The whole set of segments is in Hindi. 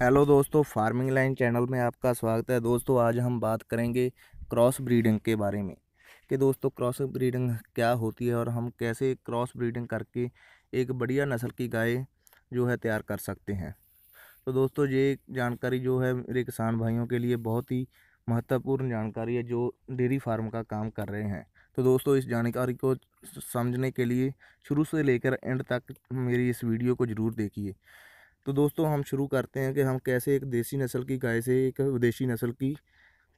हेलो दोस्तों फार्मिंग लाइन चैनल में आपका स्वागत है दोस्तों आज हम बात करेंगे क्रॉस ब्रीडिंग के बारे में कि दोस्तों क्रॉस ब्रीडिंग क्या होती है और हम कैसे क्रॉस ब्रीडिंग करके एक बढ़िया नस्ल की गाय जो है तैयार कर सकते हैं तो दोस्तों ये जानकारी जो है मेरे किसान भाइयों के लिए बहुत ही महत्वपूर्ण जानकारी है जो डेयरी फार्म का काम कर रहे हैं तो दोस्तों इस जानकारी को समझने के लिए शुरू से लेकर एंड तक मेरी इस वीडियो को ज़रूर देखिए तो दोस्तों हम शुरू करते हैं कि हम कैसे एक देसी नस्ल की गाय से एक विदेशी नस्ल की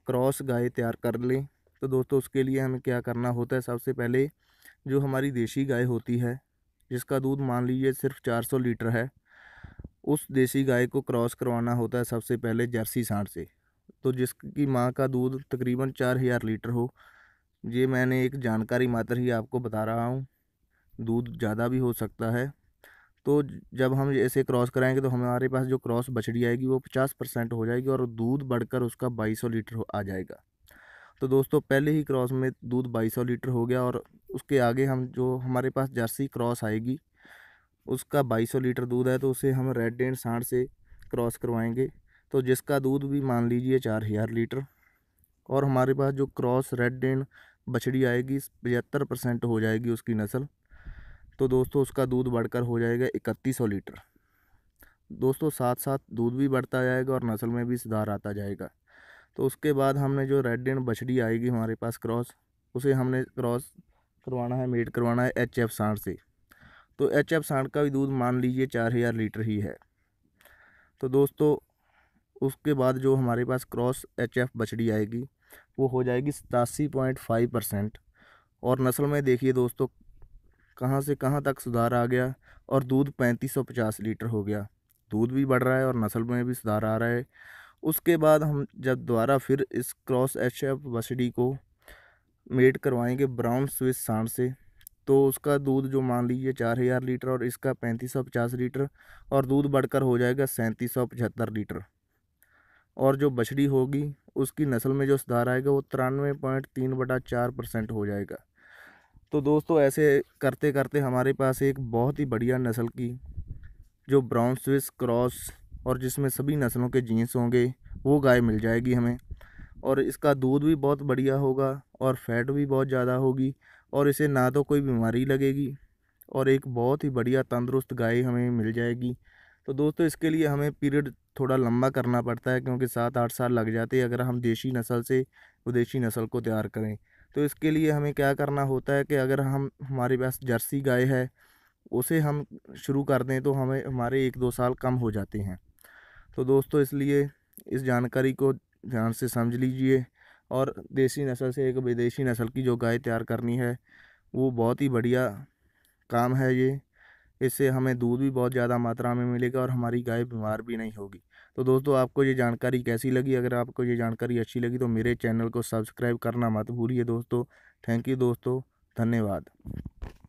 क्रॉस गाय तैयार कर लें तो दोस्तों उसके लिए हमें क्या करना होता है सबसे पहले जो हमारी देसी गाय होती है जिसका दूध मान लीजिए सिर्फ 400 लीटर है उस देसी गाय को क्रॉस करवाना होता है सबसे पहले जर्सी सांड से तो जिसकी माँ का दूध तकरीबन चार हज़ार लीटर हो ये मैंने एक जानकारी मात्र ही आपको बता रहा हूँ दूध ज़्यादा भी हो सकता है तो जब हम ऐसे क्रॉस कराएंगे तो हमारे पास जो क्रॉस बछड़ी आएगी वो पचास परसेंट हो जाएगी और दूध बढ़कर उसका बाईस सौ लीटर आ जाएगा तो दोस्तों पहले ही क्रॉस में दूध बाईस सौ लीटर हो गया और उसके आगे हम जो हमारे पास जर्सी क्रॉस आएगी उसका बाईस सौ लीटर दूध है तो उसे हम रेड एंड सांड से क्रॉस करवाएँगे तो जिसका दूध भी मान लीजिए चार हज़ार लीटर और हमारे पास जो क्रॉस रेड एंड बछड़ी आएगी पचहत्तर परसेंट हो जाएगी उसकी नस्ल तो दोस्तों उसका दूध बढ़कर हो जाएगा इकतीस सौ लीटर दोस्तों साथ साथ दूध भी बढ़ता जाएगा और नस्ल में भी सुधार आता जाएगा तो उसके बाद हमने जो रेड एंड बछड़ी आएगी हमारे पास क्रॉस उसे हमने क्रॉस करवाना है मेड करवाना है एच एफ सांड से तो एच एफ सांड का भी दूध मान लीजिए चार हज़ार लीटर ही है तो दोस्तों उसके बाद जो हमारे पास क्रॉस एच एफ बछड़ी आएगी वो हो जाएगी सतासी पॉइंट फाइव परसेंट और नस्ल में देखिए दोस्तों कहाँ से कहाँ तक सुधार आ गया और दूध पैंतीस सौ पचास लीटर हो गया दूध भी बढ़ रहा है और नस्ल में भी सुधार आ रहा है उसके बाद हम जब दोबारा फिर इस क्रॉस एच एफ बछड़ी को मेट करवाएंगे ब्राउन स्विस सांड से तो उसका दूध जो मान लीजिए चार हज़ार लीटर और इसका पैंतीस सौ पचास लीटर और दूध बढ़कर हो जाएगा सैंतीस सौ पचहत्तर लीटर और जो बछड़ी होगी उसकी नस्ल में जो सुधार आएगा वो तिरानवे पॉइंट तीन बटा चार परसेंट हो जाएगा तो दोस्तों ऐसे करते करते हमारे पास एक बहुत ही बढ़िया नस्ल की जो ब्राउन स्विस क्रॉस और जिसमें सभी नस्लों के जीन्स होंगे वो गाय मिल जाएगी हमें और इसका दूध भी बहुत बढ़िया होगा और फैट भी बहुत ज़्यादा होगी और इसे ना तो कोई बीमारी लगेगी और एक बहुत ही बढ़िया तंदुरुस्त गाय हमें मिल जाएगी तो दोस्तों इसके लिए हमें पीरियड थोड़ा लंबा करना पड़ता है क्योंकि सात आठ साल लग जाते हैं अगर हम देशी नस्ल से विदेशी नस्ल को तैयार करें तो इसके लिए हमें क्या करना होता है कि अगर हम हमारे पास जर्सी गाय है उसे हम शुरू कर दें तो हमें हमारे एक दो साल कम हो जाते हैं तो दोस्तों इसलिए इस जानकारी को ध्यान से समझ लीजिए और देसी नस्ल से एक विदेशी नस्ल की जो गाय तैयार करनी है वो बहुत ही बढ़िया काम है ये इससे हमें दूध भी बहुत ज़्यादा मात्रा में मिलेगा और हमारी गाय बीमार भी नहीं होगी तो दोस्तों आपको ये जानकारी कैसी लगी अगर आपको ये जानकारी अच्छी लगी तो मेरे चैनल को सब्सक्राइब करना मत भूलिए दोस्तों थैंक यू दोस्तों धन्यवाद